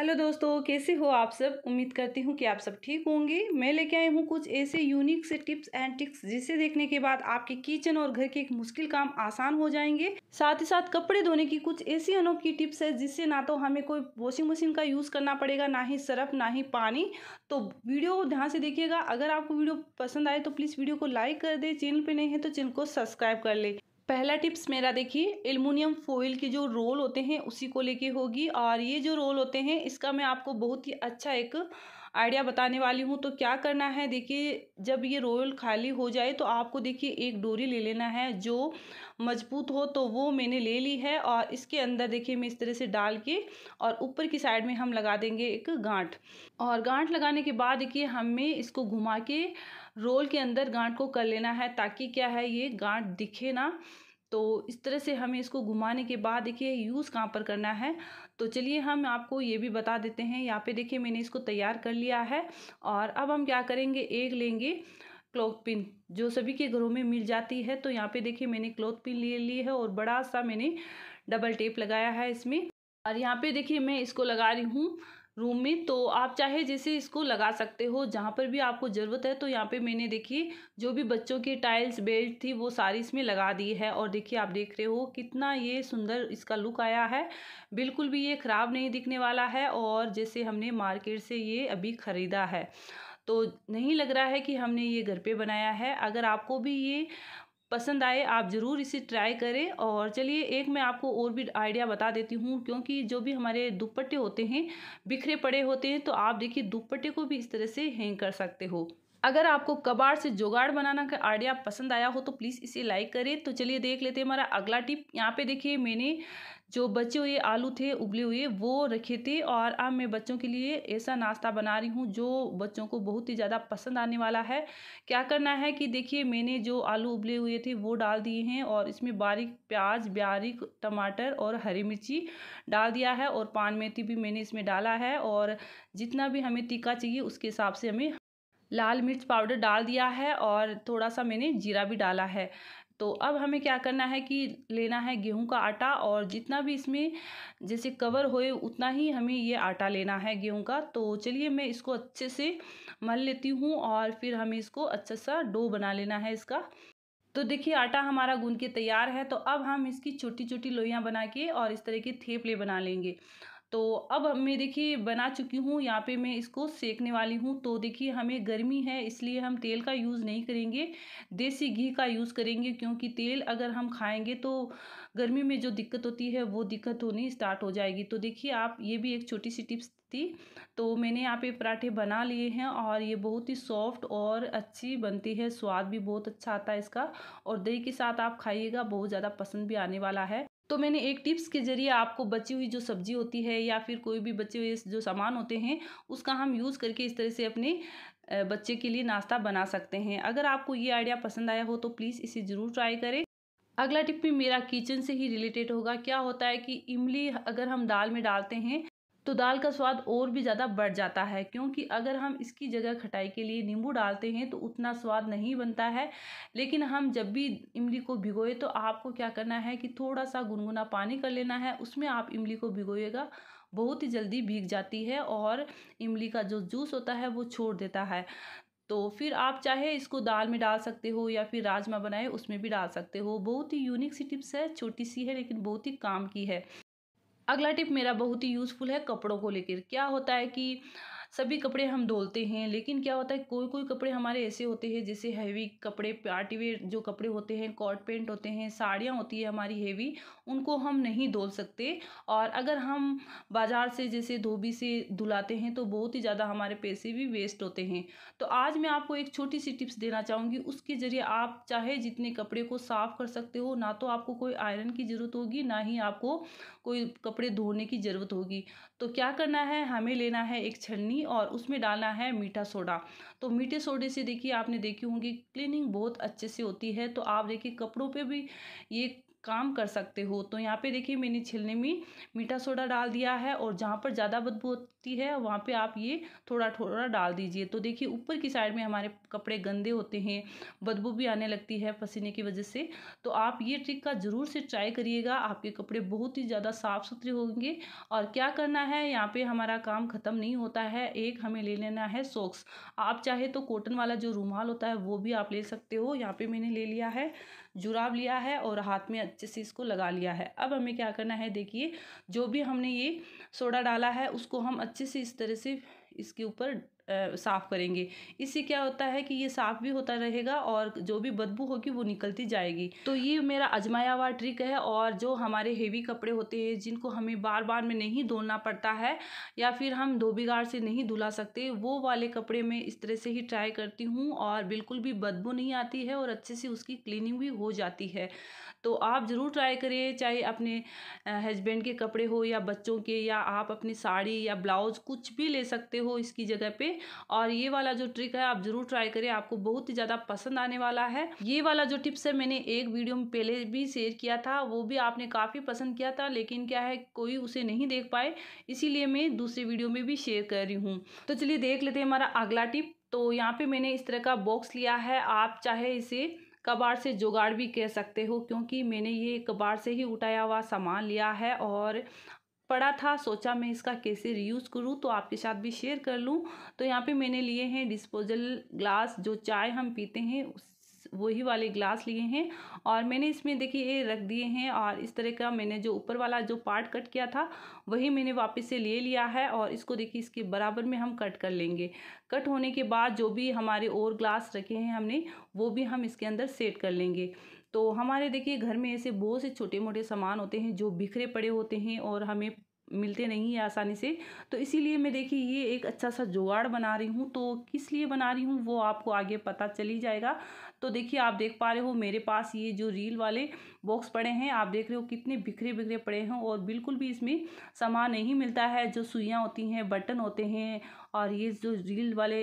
hello दोस्तों कैसे हो आप सब उम्मीद करती हूँ कि आप सब ठीक होंगे मैं लेके आई हूँ कुछ ऐसे यूनिक से टिप्स एंड ट्रिक्स जिसे देखने के बाद आपके किचन और घर के एक मुश्किल काम आसान हो जाएंगे साथ ही साथ कपड़े धोने की कुछ ऐसी अनोखी टिप्स है जिससे ना तो हमें कोई वॉशिंग मशीन का यूज़ करना पड़ेगा ना ही सरफ ना ही पानी तो वीडियो को ध्यान से देखिएगा अगर आपको वीडियो पसंद आए तो प्लीज़ वीडियो को लाइक कर दे चैनल पर नहीं है तो चैनल को सब्सक्राइब कर ले पहला टिप्स मेरा देखिए एलमिनियम फोइल के जो रोल होते हैं उसी को लेके होगी और ये जो रोल होते हैं इसका मैं आपको बहुत ही अच्छा एक आइडिया बताने वाली हूँ तो क्या करना है देखिए जब ये रोल खाली हो जाए तो आपको देखिए एक डोरी ले लेना है जो मजबूत हो तो वो मैंने ले ली है और इसके अंदर देखिए मैं इस तरह से डाल के और ऊपर की साइड में हम लगा देंगे एक गांठ और गांठ लगाने के बाद देखिए हमें इसको घुमा के रोल के अंदर गांठ को कर लेना है ताकि क्या है ये गांठ दिखे ना तो इस तरह से हमें इसको घुमाने के बाद देखिए यूज़ कहाँ पर करना है तो चलिए हम आपको ये भी बता देते हैं यहाँ पे देखिए मैंने इसको तैयार कर लिया है और अब हम क्या करेंगे एक लेंगे क्लॉथ पिन जो सभी के घरों में मिल जाती है तो यहाँ पे देखिए मैंने क्लॉथ पिन ले ली है और बड़ा सा मैंने डबल टेप लगाया है इसमें और यहाँ पे देखिए मैं इसको लगा रही हूँ रूम में तो आप चाहे जैसे इसको लगा सकते हो जहाँ पर भी आपको ज़रूरत है तो यहाँ पे मैंने देखिए जो भी बच्चों की टाइल्स बेल्ट थी वो सारी इसमें लगा दी है और देखिए आप देख रहे हो कितना ये सुंदर इसका लुक आया है बिल्कुल भी ये ख़राब नहीं दिखने वाला है और जैसे हमने मार्केट से ये अभी ख़रीदा है तो नहीं लग रहा है कि हमने ये घर पे बनाया है अगर आपको भी ये पसंद आए आप ज़रूर इसे ट्राई करें और चलिए एक मैं आपको और भी आइडिया बता देती हूँ क्योंकि जो भी हमारे दुपट्टे होते हैं बिखरे पड़े होते हैं तो आप देखिए दुपट्टे को भी इस तरह से हैंग कर सकते हो अगर आपको कबाड़ से जुगाड़ बनाना का आइडिया पसंद आया हो तो प्लीज़ इसे लाइक करें तो चलिए देख लेते हैं हमारा अगला टिप यहाँ पे देखिए मैंने जो बचे हुए आलू थे उबले हुए वो रखे थे और अब मैं बच्चों के लिए ऐसा नाश्ता बना रही हूँ जो बच्चों को बहुत ही ज़्यादा पसंद आने वाला है क्या करना है कि देखिए मैंने जो आलू उबले हुए थे वो डाल दिए हैं और इसमें बारीक प्याज बारीक टमाटर और हरी मिर्ची डाल दिया है और पान मेथी भी मैंने इसमें डाला है और जितना भी हमें तीखा चाहिए उसके हिसाब से हमें लाल मिर्च पाउडर डाल दिया है और थोड़ा सा मैंने जीरा भी डाला है तो अब हमें क्या करना है कि लेना है गेहूं का आटा और जितना भी इसमें जैसे कवर होए उतना ही हमें ये आटा लेना है गेहूं का तो चलिए मैं इसको अच्छे से मल लेती हूँ और फिर हमें इसको अच्छा सा डो बना लेना है इसका तो देखिए आटा हमारा गूंद के तैयार है तो अब हम इसकी छोटी छोटी लोइयाँ बना के और इस तरह की थेपले बना लेंगे तो अब मैं देखिए बना चुकी हूँ यहाँ पे मैं इसको सेकने वाली हूँ तो देखिए हमें गर्मी है इसलिए हम तेल का यूज़ नहीं करेंगे देसी घी का यूज़ करेंगे क्योंकि तेल अगर हम खाएंगे तो गर्मी में जो दिक्कत होती है वो दिक्कत होनी स्टार्ट हो जाएगी तो देखिए आप ये भी एक छोटी सी टिप्स थी तो मैंने यहाँ पे पराठे बना लिए हैं और ये बहुत ही सॉफ्ट और अच्छी बनती है स्वाद भी बहुत अच्छा आता है इसका और दही के साथ आप खाइएगा बहुत ज़्यादा पसंद भी आने वाला है तो मैंने एक टिप्स के ज़रिए आपको बची हुई जो सब्जी होती है या फिर कोई भी बचे हुए जो सामान होते हैं उसका हम यूज़ करके इस तरह से अपने बच्चे के लिए नाश्ता बना सकते हैं अगर आपको ये आइडिया पसंद आया हो तो प्लीज़ इसे ज़रूर ट्राई करें अगला टिप भी मेरा किचन से ही रिलेटेड होगा क्या होता है कि इमली अगर हम दाल में डालते हैं तो दाल का स्वाद और भी ज़्यादा बढ़ जाता है क्योंकि अगर हम इसकी जगह खटाई के लिए नींबू डालते हैं तो उतना स्वाद नहीं बनता है लेकिन हम जब भी इमली को भिगोए तो आपको क्या करना है कि थोड़ा सा गुनगुना पानी कर लेना है उसमें आप इमली को भिगोएगा बहुत ही जल्दी भीग जाती है और इमली का जो जूस होता है वो छोड़ देता है तो फिर आप चाहे इसको दाल में डाल सकते हो या फिर राजमा बनाए उसमें भी डाल सकते हो बहुत ही यूनिक सी टिप्स है छोटी सी है लेकिन बहुत ही काम की है अगला टिप मेरा बहुत ही यूज़फुल है कपड़ों को लेकर क्या होता है कि सभी कपड़े हम धोलते हैं लेकिन क्या होता है कोई कोई कपड़े हमारे ऐसे होते हैं जैसे हैवी कपड़े पार्टी वेयर जो कपड़े होते हैं कॉट पेंट होते हैं साड़ियाँ होती है हमारी हैवी उनको हम नहीं धोल सकते और अगर हम बाज़ार से जैसे धोबी से धुलाते हैं तो बहुत ही ज़्यादा हमारे पैसे भी वेस्ट होते हैं तो आज मैं आपको एक छोटी सी टिप्स देना चाहूँगी उसके ज़रिए आप चाहे जितने कपड़े को साफ़ कर सकते हो ना तो आपको कोई आयरन की ज़रूरत होगी ना ही आपको कोई कपड़े धोने की ज़रूरत होगी तो क्या करना है हमें लेना है एक छन्नी लेनी और उसमें डालना है मीठा सोडा तो मीठे सोडे से देखिए आपने देखी होंगी क्लीनिंग बहुत अच्छे से होती है तो आप देखिए कपड़ों पे भी ये काम कर सकते हो तो यहाँ पे देखिए मैंने छिलने में मीठा सोडा डाल दिया है और जहाँ पर ज़्यादा बदबू होती है वहाँ पे आप ये थोड़ा थोड़ा डाल दीजिए तो देखिए ऊपर की साइड में हमारे कपड़े गंदे होते हैं बदबू भी आने लगती है पसीने की वजह से तो आप ये ट्रिक का ज़रूर से ट्राई करिएगा आपके कपड़े बहुत ही ज़्यादा साफ़ सुथरे होंगे और क्या करना है यहाँ पर हमारा काम ख़त्म नहीं होता है एक हमें ले लेना है सॉक्स आप चाहे तो कॉटन वाला जो रूमाल होता है वो भी आप ले सकते हो यहाँ पर मैंने ले लिया है जुराब लिया है और हाथ में अच्छे से इसको लगा लिया है अब हमें क्या करना है देखिए जो भी हमने ये सोडा डाला है उसको हम अच्छे से इस तरह से इसके ऊपर साफ़ करेंगे इससे क्या होता है कि ये साफ़ भी होता रहेगा और जो भी बदबू होगी वो निकलती जाएगी तो ये मेरा अजमाया हुआ ट्रिक है और जो हमारे हेवी कपड़े होते हैं जिनको हमें बार बार में नहीं धोना पड़ता है या फिर हम धोबीगार से नहीं धुला सकते वो वाले कपड़े में इस तरह से ही ट्राई करती हूँ और बिल्कुल भी बदबू नहीं आती है और अच्छे से उसकी क्लीनिंग भी हो जाती है तो आप ज़रूर ट्राई करिए चाहे अपने हस्बैंड के कपड़े हो या बच्चों के या आप अपनी साड़ी या ब्लाउज कुछ भी ले सकते हो इसकी जगह पे और ये वाला जो ट्रिक है आप जरूर ट्राई करें आपको बहुत ही ज़्यादा पसंद आने वाला है ये वाला जो टिप्स है मैंने एक वीडियो में पहले भी शेयर किया था वो भी आपने काफ़ी पसंद किया था लेकिन क्या है कोई उसे नहीं देख पाए इसीलिए मैं दूसरे वीडियो में भी शेयर कर रही हूँ तो चलिए देख लेते हैं हमारा अगला टिप तो यहाँ पे मैंने इस तरह का बॉक्स लिया है आप चाहे इसे कबाड़ से जुगाड़ भी कह सकते हो क्योंकि मैंने ये कबाड़ से ही उठाया हुआ सामान लिया है और पड़ा था सोचा मैं इसका कैसे रियूज़ करूँ तो आपके साथ भी शेयर कर लूँ तो यहाँ पे मैंने लिए हैं डिस्पोजल ग्लास जो चाय हम पीते हैं उस वही वाले ग्लास लिए हैं और मैंने इसमें देखिए ये रख दिए हैं और इस तरह का मैंने जो ऊपर वाला जो पार्ट कट किया था वही मैंने वापस से ले लिया है और इसको देखिए इसके बराबर में हम कट कर लेंगे कट होने के बाद जो भी हमारे और ग्लास रखे हैं हमने वो भी हम इसके अंदर सेट कर लेंगे तो हमारे देखिए घर में ऐसे बहुत से छोटे मोटे सामान होते हैं जो बिखरे पड़े होते हैं और हमें मिलते नहीं है आसानी से तो इसीलिए मैं देखिए ये एक अच्छा सा जुगाड़ बना रही हूँ तो किस लिए बना रही हूँ वो आपको आगे पता चली जाएगा तो देखिए आप देख पा रहे हो मेरे पास ये जो रील वाले बॉक्स पड़े हैं आप देख रहे हो कितने बिखरे बिखरे पड़े हैं और बिल्कुल भी इसमें सामान नहीं मिलता है जो सुइयाँ होती हैं बटन होते हैं और ये जो रील वाले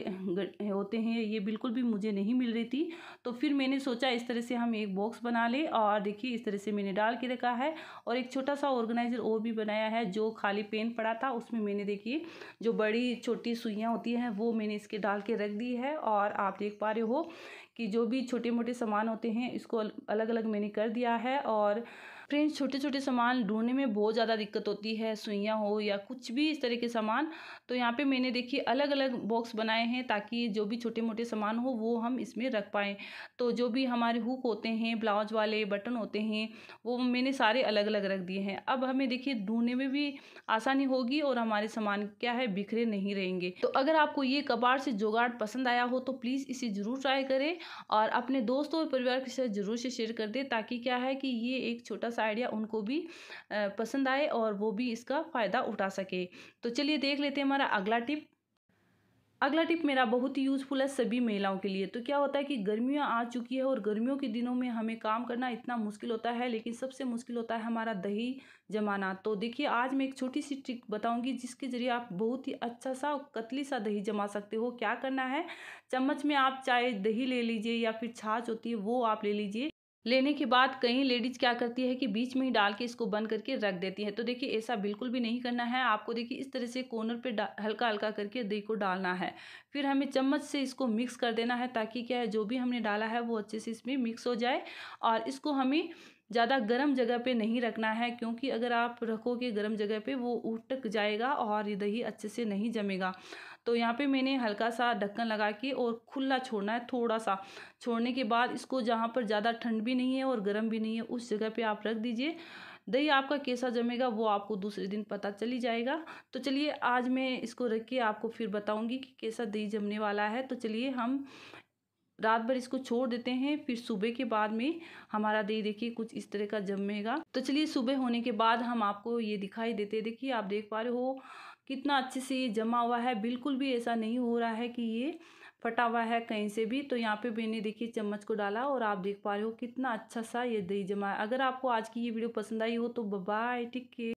होते हैं ये बिल्कुल भी मुझे नहीं मिल रही थी तो फिर मैंने सोचा इस तरह से हम एक बॉक्स बना लें और देखिए इस तरह से मैंने डाल के रखा है और एक छोटा सा ऑर्गेनाइज़र और भी बनाया है जो खाली पेन पड़ा था उसमें मैंने देखिए जो बड़ी छोटी सुइयाँ होती हैं वो मैंने इसके डाल के रख दी है और आप देख पा रहे हो कि जो भी छोटे मोटे सामान होते हैं इसको अलग अलग मैंने कर दिया है और फ्रेंड्स छोटे छोटे सामान ढूंढने में बहुत ज़्यादा दिक्कत होती है सुइयाँ हो या कुछ भी इस तरह के सामान तो यहाँ पे मैंने देखिए अलग अलग बॉक्स बनाए हैं ताकि जो भी छोटे मोटे सामान हो वो हम इसमें रख पाएँ तो जो भी हमारे हुक होते हैं ब्लाउज वाले बटन होते हैं वो मैंने सारे अलग अलग रख दिए हैं अब हमें देखिए ढूंढने में भी आसानी होगी और हमारे सामान क्या है बिखरे नहीं रहेंगे तो अगर आपको ये कबाड़ से जुगाड़ पसंद आया हो तो प्लीज़ इसे ज़रूर ट्राई करें और अपने दोस्तों और परिवार के साथ ज़रूर से शेयर कर दें ताकि क्या है कि ये एक छोटा सा आइडिया उनको भी पसंद आए और वो भी इसका फ़ायदा उठा सके तो चलिए देख लेते हैं हमारा अगला टिप अगला टिप मेरा बहुत ही यूज़फुल है सभी महिलाओं के लिए तो क्या होता है कि गर्मियाँ आ चुकी है और गर्मियों के दिनों में हमें काम करना इतना मुश्किल होता है लेकिन सबसे मुश्किल होता है हमारा दही जमाना तो देखिए आज मैं एक छोटी सी ट्रिक बताऊंगी जिसके ज़रिए आप बहुत ही अच्छा सा कतली सा दही जमा सकते हो क्या करना है चम्मच में आप चाहे दही ले लीजिए या फिर छाछ होती है वो आप ले लीजिए लेने के बाद कई लेडीज़ क्या करती है कि बीच में ही डाल के इसको बंद करके रख देती है तो देखिए ऐसा बिल्कुल भी नहीं करना है आपको देखिए इस तरह से कॉर्नर पे हल्का हल्का करके दही को डालना है फिर हमें चम्मच से इसको मिक्स कर देना है ताकि क्या है जो भी हमने डाला है वो अच्छे से इसमें मिक्स हो जाए और इसको हमें ज़्यादा गर्म जगह पे नहीं रखना है क्योंकि अगर आप रखोगे गर्म जगह पे वो उटक जाएगा और दही अच्छे से नहीं जमेगा तो यहाँ पे मैंने हल्का सा ढक्कन लगा के और खुला छोड़ना है थोड़ा सा छोड़ने के बाद इसको जहाँ पर ज़्यादा ठंड भी नहीं है और गर्म भी नहीं है उस जगह पर आप रख दीजिए दही आपका कैसा जमेगा वो आपको दूसरे दिन पता चली जाएगा तो चलिए आज मैं इसको रख के आपको फिर बताऊँगी कि कैसा दही जमने वाला है तो चलिए हम रात भर इसको छोड़ देते हैं फिर सुबह के बाद में हमारा दही देखिए कुछ इस तरह का जमेगा तो चलिए सुबह होने के बाद हम आपको ये दिखाई देते देखिए आप देख पा रहे हो कितना अच्छे से ये जमा हुआ है बिल्कुल भी ऐसा नहीं हो रहा है कि ये फटा हुआ है कहीं से भी तो यहाँ पे मैंने देखिए चम्मच को डाला और आप देख पा रहे हो कितना अच्छा सा ये दही जमा है अगर आपको आज की ये वीडियो पसंद आई हो तो बाय टिक